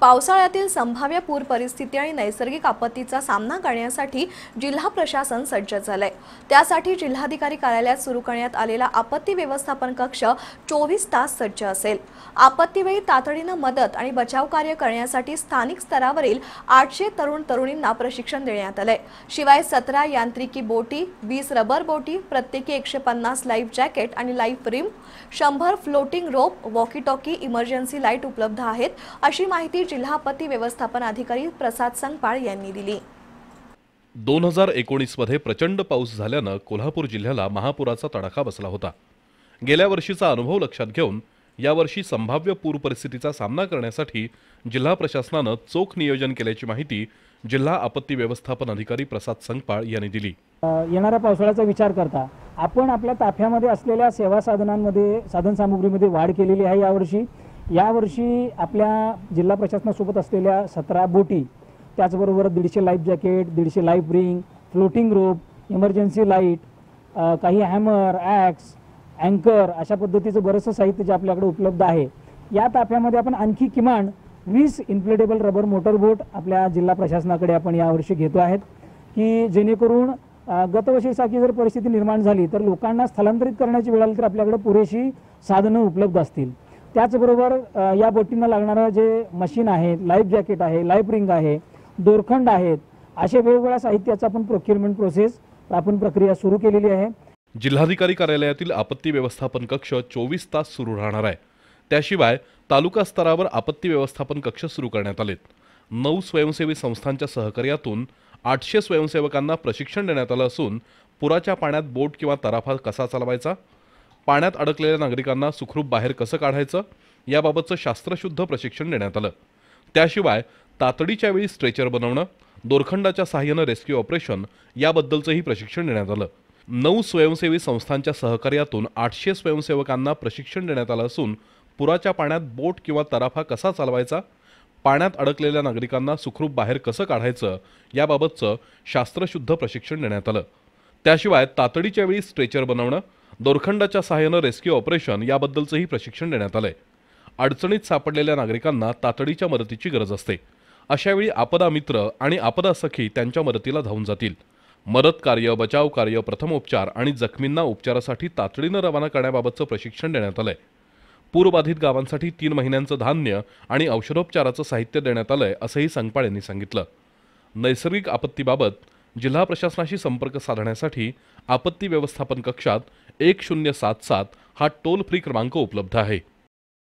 पावसाळ्यातील संभाव्य पूर परिस्थिती आणि नैसर्गिक आपत्तीचा सामना करण्यासाठी जिल्हा प्रशासन सज्ज झालंय त्यासाठी जिल्हाधिकारी कार्यालयात सुरू करण्यात आलेला आपत्ती व्यवस्थापन कक्ष चोवीस तास सज्ज असेल आपत्तीवेळी तातडीनं मदत आणि बचाव कार्य करण्यासाठी स्थानिक स्तरावरील आठशे तरुण तरुणींना प्रशिक्षण देण्यात आलंय शिवाय सतरा यांत्रिकी बोटी वीस रबर बोटी प्रत्येकी एकशे पन्नास लाईफ जॅकेट आणि लाईफ रिम शंभर floating rope walkie talkie emergency light उपलब्ध आहेत अशी माहिती जिल्हा आपत्ती व्यवस्थापन अधिकारी प्रसाद संगपाळ यांनी दिली दोन हजार एकोणीसमध्ये प्रचंड पाऊस झाल्यानं कोल्हापूर जिल्ह्याला महापुराचा तडाखा बसला होता गेल्या वर्षीचा अनुभव लक्षात घेऊन यावर्षी संभाव्य पूर परिस्थितीचा सामना करण्यासाठी जिल्हा प्रशासनानं चोख नियोजन केल्याची माहिती जिल्हा आपत्ती व्यवस्थापन अधिकारी प्रसाद संगपाळ यांनी दिली येणाऱ्या पावसाळ्याचा विचार करता आपण आपल्या ताफ्यामध्ये असलेल्या सेवा साधनांमध्ये साधनसामुग्रीमध्ये वाढ केलेली आहे यावर्षी यावर्षी आपल्या जिल्हा प्रशासनासोबत असलेल्या सतरा बोटी त्याचबरोबर दीडशे लाईफ जॅकेट दीडशे life ring floating rope emergency light काही हॅमर ॲक्स अँकर अशा पद्धतीचं बरंचसं साहित्य जे आपल्याकडे उपलब्ध आहे या ताफ्यामध्ये आपण आणखी किमान वीस इन्फ्लेटेबल रबर मोटर बोट आपल्या जिल्हा प्रशासनाकडे आपण यावर्षी घेतो आहेत की जेणेकरून गतवर्षीसारखी जर परिस्थिती निर्माण झाली तर लोकांना स्थलांतरित करण्याची वेळ आली तर आपल्याकडे पुरेशी साधनं उपलब्ध असतील त्याचबरोबर या बोटींना लागणारं जे मशीन आहे लाईफ जॅकेट आहे लाईफ रिंग आहे दोरखंड आहेत असे वेगवेगळ्या साहित्याचा आपण प्रोक्युरमेंट प्रोसेस आपण प्रक्रिया सुरू केलेली आहे जिल्हाधिकारी कार्यालयातील आपत्ती व्यवस्थापन कक्ष चोवीस तास सुरू राहणार आहे त्याशिवाय तालुका स्तरावर आपत्ती व्यवस्थापन कक्ष सुरू करण्यात आलेत नऊ स्वयंसेवी संस्थांच्या सहकार्यातून आठशे स्वयंसेवकांना प्रशिक्षण देण्यात आलं असून पुराच्या पाण्यात बोट किंवा तराफा कसा चालवायचा पाण्यात अडकलेल्या नागरिकांना सुखरूप बाहेर कसं काढायचं याबाबतचं शास्त्रशुद्ध प्रशिक्षण देण्यात आलं त्याशिवाय तातडीच्या वेळी स्ट्रेचर बनवणं दोरखंडाच्या सहाय्यानं रेस्क्यू ऑपरेशन याबद्दलचंही प्रशिक्षण देण्यात आलं नऊ स्वयंसेवी संस्थांच्या सहकार्यातून आठशे स्वयंसेवकांना प्रशिक्षण देण्यात आलं असून पुराच्या पाण्यात बोट किंवा तराफा कसा चालवायचा पाण्यात अडकलेल्या नागरिकांना सुखरूप बाहेर कसं काढायचं याबाबतचं शास्त्रशुद्ध प्रशिक्षण देण्यात आलं त्याशिवाय तातडीच्या वेळी स्ट्रेचर बनवणं दोरखंडाच्या सहाय्यानं रेस्क्यू ऑपरेशन याबद्दलचंही प्रशिक्षण देण्यात आलंय अडचणीत सापडलेल्या नागरिकांना तातडीच्या मदतीची गरज असते अशावेळी आपदा मित्र आणि आपदा सखी त्यांच्या मदतीला धावून जातील मदत कार्य बचाव कार्य प्रथमोपचार आणि जखमींना उपचारासाठी तातडीनं रवाना करण्याबाबतचं प्रशिक्षण देण्यात आलंय पूरबाधित गावांसाठी तीन महिन्यांचं धान्य आणि औषधोपचाराचं साहित्य देण्यात आलंय असंही संगपाळ यांनी सांगितलं नैसर्गिक आपत्तीबाबत जिल्हा प्रशासनाशी संपर्क साधण्यासाठी आपत्ती व्यवस्थापन कक्षात एक शून्य सात सात हा टोल फ्री क्रमांक उपलब्ध आहे